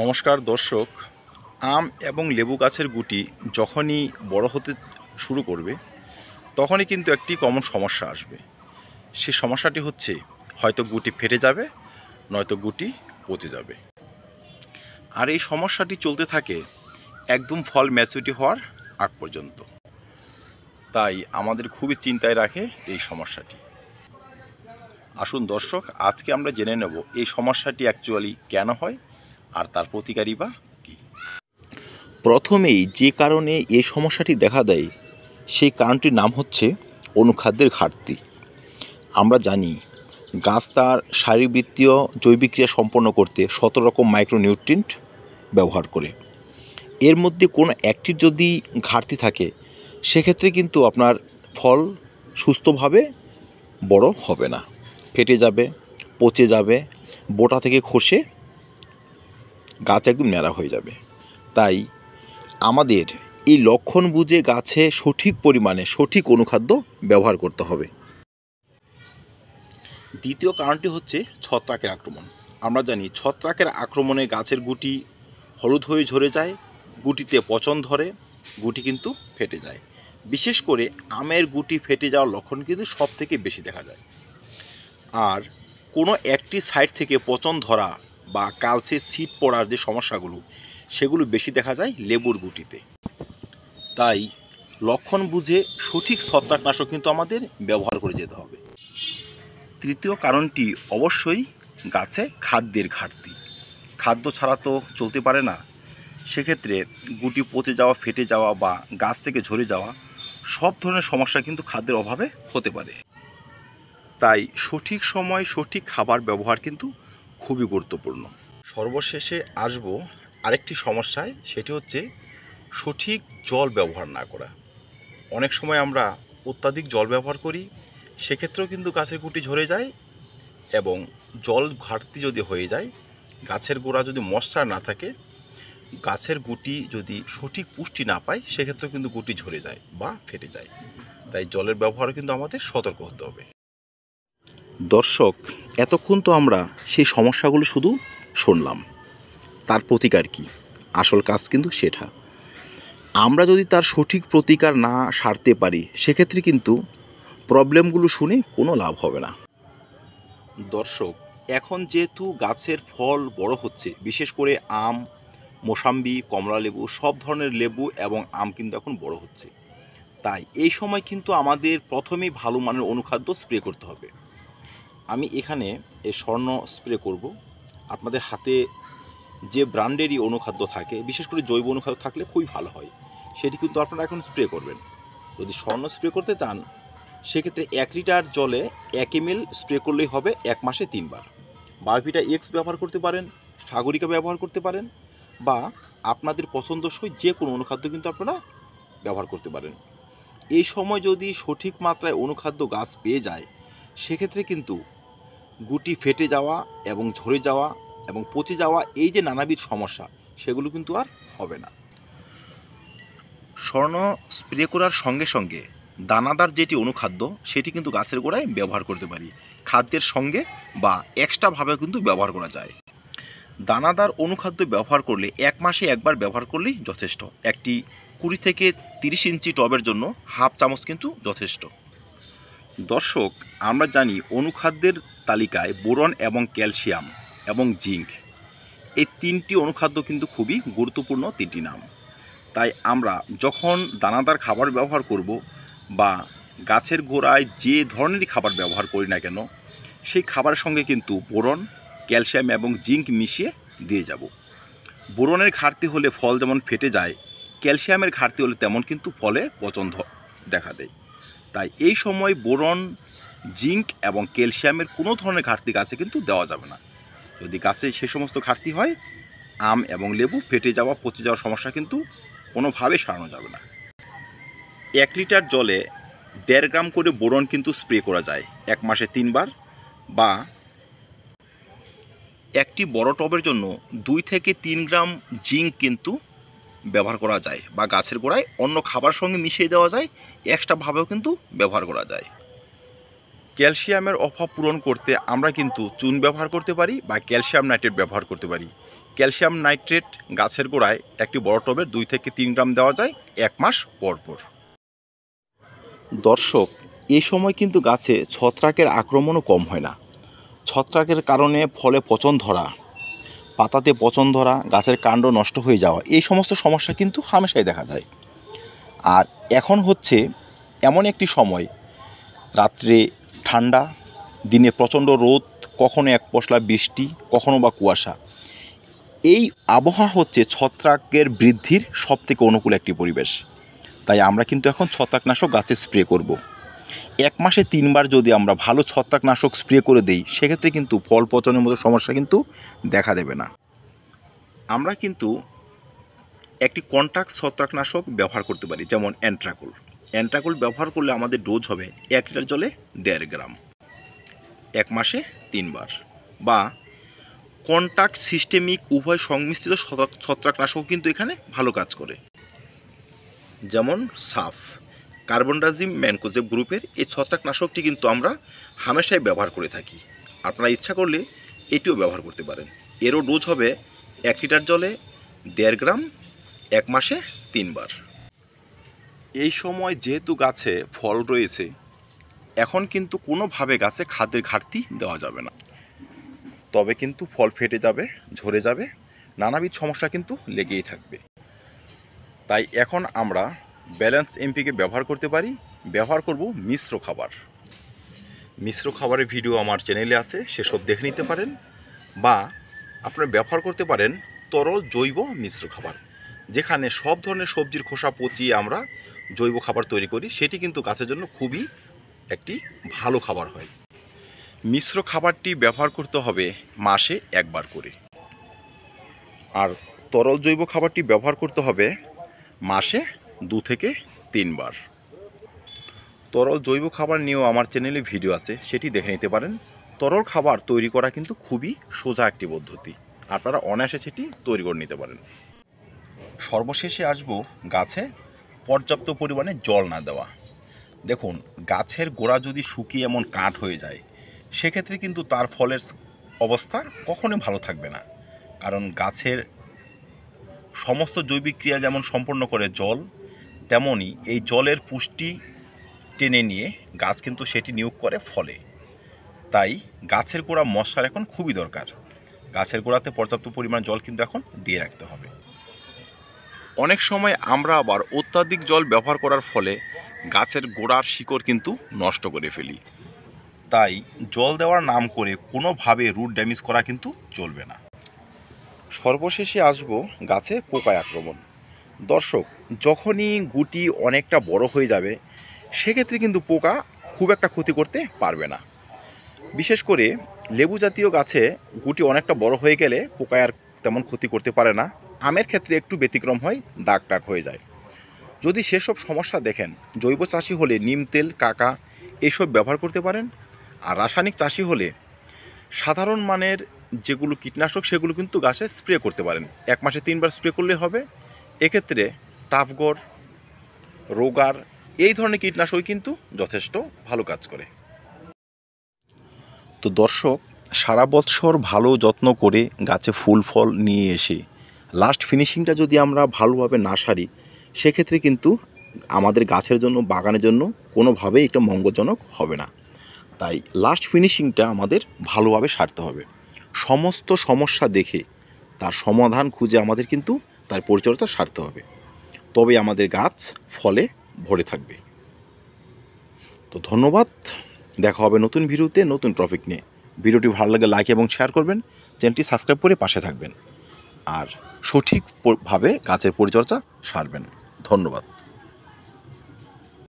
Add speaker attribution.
Speaker 1: নমস্কার দর্শক আম এবং লেবু গাছের গুটি যখনই বড় হতে শুরু করবে তখনই কিন্তু একটি কমন সমস্যা আসবে সে সমস্যাটি হচ্ছে হয়তো গুটি ফেটে যাবে নয়তো গুটি পচে যাবে আর এই সমস্যাটি চলতে থাকে একদম ফল ম্যাচুরিটি হওয়ার আগ পর্যন্ত তাই আমাদের খুবই চিন্তায় রাখে এই সমস্যাটি আসুন দর্শক আজকে আমরা জেনে নেব এই সমস্যাটি অ্যাকচুয়ালি কেন হয় আর তার প্রতিকারী বা কী প্রথমেই যে কারণে এই সমস্যাটি দেখা দেয় সেই কারণটির নাম হচ্ছে অনুখাদ্যের ঘাটতি আমরা জানি গাছ তার শারীরবৃত্তীয় জৈবিক ক্রিয়া সম্পন্ন করতে শত রকম মাইক্রোনিউট্রিয়েন্ট ব্যবহার করে এর মধ্যে কোনো একটির যদি ঘাটতি থাকে সেক্ষেত্রে কিন্তু আপনার ফল সুস্থভাবে বড় হবে না ফেটে যাবে পচে যাবে বোটা থেকে খসে গাছ একদম ন্যাড়া হয়ে যাবে তাই আমাদের এই লক্ষণ বুঝে গাছে সঠিক পরিমাণে সঠিক অনুখাদ্য ব্যবহার করতে হবে দ্বিতীয় কারণটি হচ্ছে ছত্রাকের আক্রমণ আমরা জানি ছত্রাকের আক্রমণে গাছের গুটি হলুদ হয়ে ঝরে যায় গুটিতে পচন ধরে গুটি কিন্তু ফেটে যায় বিশেষ করে আমের গুটি ফেটে যাওয়ার লক্ষণ কিন্তু সব থেকে বেশি দেখা যায় আর কোনো একটি সাইড থেকে পচন ধরা বা কালচে ছিট পড়ার যে সমস্যাগুলো সেগুলো বেশি দেখা যায় লেবুর গুটিতে তাই লক্ষণ বুঝে সঠিক ছত্রাকনাশক কিন্তু আমাদের ব্যবহার করে যেতে হবে তৃতীয় কারণটি অবশ্যই গাছে খাদ্যের ঘাটতি খাদ্য ছাড়া তো চলতে পারে না সেক্ষেত্রে গুটি পচে যাওয়া ফেটে যাওয়া বা গাছ থেকে ঝরে যাওয়া সব ধরনের সমস্যা কিন্তু খাদ্যের অভাবে হতে পারে তাই সঠিক সময় সঠিক খাবার ব্যবহার কিন্তু খুবই গুরুত্বপূর্ণ সর্বশেষে আসব আরেকটি সমস্যায় সেটি হচ্ছে সঠিক জল ব্যবহার না করা অনেক সময় আমরা অত্যাধিক জল ব্যবহার করি সেক্ষেত্রেও কিন্তু গাছের গুটি ঝরে যায় এবং জল ঘাটতি যদি হয়ে যায় গাছের গোড়া যদি মশার না থাকে গাছের গুটি যদি সঠিক পুষ্টি না পায় সেক্ষেত্রেও কিন্তু গুটি ঝরে যায় বা ফেটে যায় তাই জলের ব্যবহারও কিন্তু আমাদের সতর্ক হতে হবে দর্শক এতক্ষণ তো আমরা সেই সমস্যাগুলো শুধু শুনলাম তার প্রতিকার কি আসল কাজ কিন্তু সেটা আমরা যদি তার সঠিক প্রতিকার না সারতে পারি সেক্ষেত্রে কিন্তু প্রবলেমগুলো শুনে কোনো লাভ হবে না দর্শক এখন যেহেতু গাছের ফল বড় হচ্ছে বিশেষ করে আম মোসাম্বি কমলা লেবু সব ধরনের লেবু এবং আম কিন্তু এখন বড় হচ্ছে তাই এই সময় কিন্তু আমাদের প্রথমেই ভালো মানের অনুখাদ্য স্প্রে করতে হবে আমি এখানে এই স্বর্ণ স্প্রে করব আপনাদের হাতে যে ব্র্যান্ডেরই অনুখাদ্য থাকে বিশেষ করে জৈব অনুখাদ্য থাকলে খুবই ভালো হয় সেটি কিন্তু আপনারা এখন স্প্রে করবেন যদি স্বর্ণ স্প্রে করতে চান সেক্ষেত্রে এক লিটার জলে এক এম স্প্রে করলেই হবে এক মাসে তিনবার বায়োপিটা এক্স ব্যবহার করতে পারেন সাগরিকা ব্যবহার করতে পারেন বা আপনাদের পছন্দসই যে কোনো অনুখাদ্য কিন্তু আপনারা ব্যবহার করতে পারেন এই সময় যদি সঠিক মাত্রায় অনুখাদ্য গাছ পেয়ে যায় সেক্ষেত্রে কিন্তু গুটি ফেটে যাওয়া এবং ঝরে যাওয়া এবং পচে যাওয়া এই যে নানাবিধ সমস্যা সেগুলো কিন্তু আর হবে না স্বর্ণ স্প্রে করার সঙ্গে সঙ্গে দানাদার যেটি অনুখাদ্য সেটি কিন্তু গাছের গোড়ায় ব্যবহার করতে পারি খাদ্যের সঙ্গে বা এক্সট্রাভাবে কিন্তু ব্যবহার করা যায় দানাদার অনুখাদ্য ব্যবহার করলে এক মাসে একবার ব্যবহার করলেই যথেষ্ট একটি কুড়ি থেকে তিরিশ ইঞ্চি টবের জন্য হাফ চামচ কিন্তু যথেষ্ট দর্শক আমরা জানি অনুখাদ্যের তালিকায় বোরন এবং ক্যালসিয়াম এবং জিঙ্ক এই তিনটি অনুখাদ্য কিন্তু খুবই গুরুত্বপূর্ণ তিনটি নাম তাই আমরা যখন দানাদার খাবার ব্যবহার করব বা গাছের গোড়ায় যে ধরনেরই খাবার ব্যবহার করি না কেন সেই খাবারের সঙ্গে কিন্তু বোরন ক্যালসিয়াম এবং জিঙ্ক মিশিয়ে দিয়ে যাব বোরনের ঘাটতি হলে ফল যেমন ফেটে যায় ক্যালসিয়ামের ঘাটতি হলে তেমন কিন্তু ফলে পচন্দ দেখা দেয় তাই এই সময় বোরন জিঙ্ক এবং ক্যালসিয়ামের কোনো ধরনের ঘাটতি গাছে কিন্তু দেওয়া যাবে না যদি গাছে সে সমস্ত ঘাটতি হয় আম এবং লেবু ফেটে যাওয়া পচে যাওয়ার সমস্যা কিন্তু কোনোভাবে সারানো যাবে না এক লিটার জলে দেড় গ্রাম করে বোরন কিন্তু স্প্রে করা যায় এক মাসে তিনবার বা একটি বড় টবের জন্য দুই থেকে তিন গ্রাম জিঙ্ক কিন্তু ব্যবহার করা যায় বা গাছের গোড়ায় অন্য খাবার সঙ্গে মিশিয়ে দেওয়া যায় এক্সট্রাভাবেও কিন্তু ব্যবহার করা যায় ক্যালসিয়ামের অভাব পূরণ করতে আমরা কিন্তু চুন ব্যবহার করতে পারি বা ক্যালসিয়াম নাইট্রেট ব্যবহার করতে পারি ক্যালসিয়াম নাইট্রেট গাছের গোড়ায় একটি বড় টবের দুই থেকে তিন গ্রাম দেওয়া যায় এক মাস পরপর দর্শক এই সময় কিন্তু গাছে ছত্রাকের আক্রমণও কম হয় না ছত্রাকের কারণে ফলে পচন ধরা পাতাতে পচন ধরা গাছের কাণ্ড নষ্ট হয়ে যাওয়া এই সমস্ত সমস্যা কিন্তু হামেশাই দেখা যায় আর এখন হচ্ছে এমন একটি সময় রাত্রে ঠান্ডা দিনে প্রচণ্ড রোদ কখনো এক পশলা বৃষ্টি কখনো বা কুয়াশা এই আবহাওয়া হচ্ছে ছত্রাকের বৃদ্ধির সবথেকে অনুকূল একটি পরিবেশ তাই আমরা কিন্তু এখন ছত্রাকনাশক গাছে স্প্রে করবো এক মাসে তিনবার যদি আমরা ভালো ছত্রাকনাশক স্প্রে করে দিই সেক্ষেত্রে কিন্তু ফল পচনের মতো সমস্যা কিন্তু দেখা দেবে না আমরা কিন্তু একটি কন্ট্রাক্ট ছত্রাকনাশক ব্যবহার করতে পারি যেমন অ্যান্ট্রাকুল অ্যান্ট্রাকুল ব্যবহার করলে আমাদের ডোজ হবে এক লিটার জলে দেড় গ্রাম এক মাসে তিনবার বা কন্ট্রাক্ট সিস্টেমিক উভয় সংমিশ্রিত ছত্রাকনাশকও কিন্তু এখানে ভালো কাজ করে যেমন সাফ কার্বনডাজিম ম্যানকোজেব গ্রুপের এই ছত্রাকনাশকটি কিন্তু আমরা হামেশাই ব্যবহার করে থাকি আপনারা ইচ্ছা করলে এটিও ব্যবহার করতে পারেন এরও ডোজ হবে এক লিটার জলে দেড় গ্রাম এক মাসে তিনবার এই সময় যেহেতু গাছে ফল রয়েছে এখন কিন্তু কোনোভাবে গাছে খাদ্যের ঘাটতি দেওয়া যাবে না তবে কিন্তু ফল ফেটে যাবে ঝরে যাবে নানাবিধ সমস্যা কিন্তু লেগেই থাকবে তাই এখন আমরা ব্যালেন্স এমপিকে ব্যবহার করতে পারি ব্যবহার করব মিশ্র খাবার মিশ্র খাবারের ভিডিও আমার চ্যানেলে আছে সেসব দেখে নিতে পারেন বা আপনারা ব্যবহার করতে পারেন তরল জৈব মিশ্র খাবার যেখানে সব ধরনের সবজির খোসা পচিয়ে আমরা জৈব খাবার তৈরি করি সেটি কিন্তু গাছের জন্য খুবই একটি ভালো খাবার হয় মিশ্র খাবারটি ব্যবহার করতে হবে মাসে একবার করে আর তরল জৈব খাবারটি ব্যবহার করতে হবে মাসে দু থেকে তিনবার তরল জৈব খাবার নিয়েও আমার চ্যানেলে ভিডিও আছে সেটি দেখে নিতে পারেন তরল খাবার তৈরি করা কিন্তু খুবই সোজা একটি পদ্ধতি আপনারা অনায়াসে সেটি তৈরি করে নিতে পারেন সর্বশেষে আসব গাছে পর্যাপ্ত পরিমাণে জল না দেওয়া দেখুন গাছের গোড়া যদি শুকিয়ে এমন কাঠ হয়ে যায় সেক্ষেত্রে কিন্তু তার ফলের অবস্থা কখনোই ভালো থাকবে না কারণ গাছের সমস্ত জৈবিক ক্রিয়া যেমন সম্পন্ন করে জল তেমনই এই জলের পুষ্টি টেনে নিয়ে গাছ কিন্তু সেটি নিয়োগ করে ফলে তাই গাছের গোড়া মশার এখন খুবই দরকার গাছের গোড়াতে পর্যাপ্ত পরিমাণ জল কিন্তু এখন দিয়ে রাখতে হবে অনেক সময় আমরা আবার অত্যাধিক জল ব্যবহার করার ফলে গাছের গোড়ার শিকড় কিন্তু নষ্ট করে ফেলি তাই জল দেওয়ার নাম করে কোনোভাবে রুট ড্যামেজ করা কিন্তু চলবে না সর্বশেষে আসব গাছে পোকায় আক্রমণ দর্শক যখনই গুটি অনেকটা বড় হয়ে যাবে সেক্ষেত্রে কিন্তু পোকা খুব একটা ক্ষতি করতে পারবে না বিশেষ করে লেবু জাতীয় গাছে গুটি অনেকটা বড় হয়ে গেলে পোকা আর তেমন ক্ষতি করতে পারে না আমের ক্ষেত্রে একটু ব্যতিক্রম হয় দাগ টাক হয়ে যায় যদি সেসব সমস্যা দেখেন জৈব চাষি হলে নিম তেল কাকা এসব ব্যবহার করতে পারেন আর রাসায়নিক চাষি হলে সাধারণ মানের যেগুলো কীটনাশক সেগুলো কিন্তু গাছে স্প্রে করতে পারেন এক মাসে তিনবার স্প্রে করলে হবে এক্ষেত্রে টাফগর রোগার এই ধরনের কীটনাশকই কিন্তু যথেষ্ট ভালো কাজ করে তো দর্শক সারা বছর ভালো যত্ন করে গাছে ফুল ফল নিয়ে এসে লাস্ট ফিনিশিংটা যদি আমরা ভালোভাবে না সারি সেক্ষেত্রে কিন্তু আমাদের গাছের জন্য বাগানের জন্য কোনোভাবেই এটা মঙ্গলজনক হবে না তাই লাস্ট ফিনিশিংটা আমাদের ভালোভাবে সারতে হবে সমস্ত সমস্যা দেখে তার সমাধান খুঁজে আমাদের কিন্তু তার পরিচর্যা সারতে হবে তবে আমাদের গাছ ফলে ভরে থাকবে তো ধন্যবাদ দেখা হবে নতুন ভিডিওতে নতুন টপিক নিয়ে ভিডিওটি ভালো লাগে লাইক এবং শেয়ার করবেন চ্যানেলটি সাবস্ক্রাইব করে পাশে থাকবেন আর সঠিকভাবে গাছের পরিচর্যা সারবেন ধন্যবাদ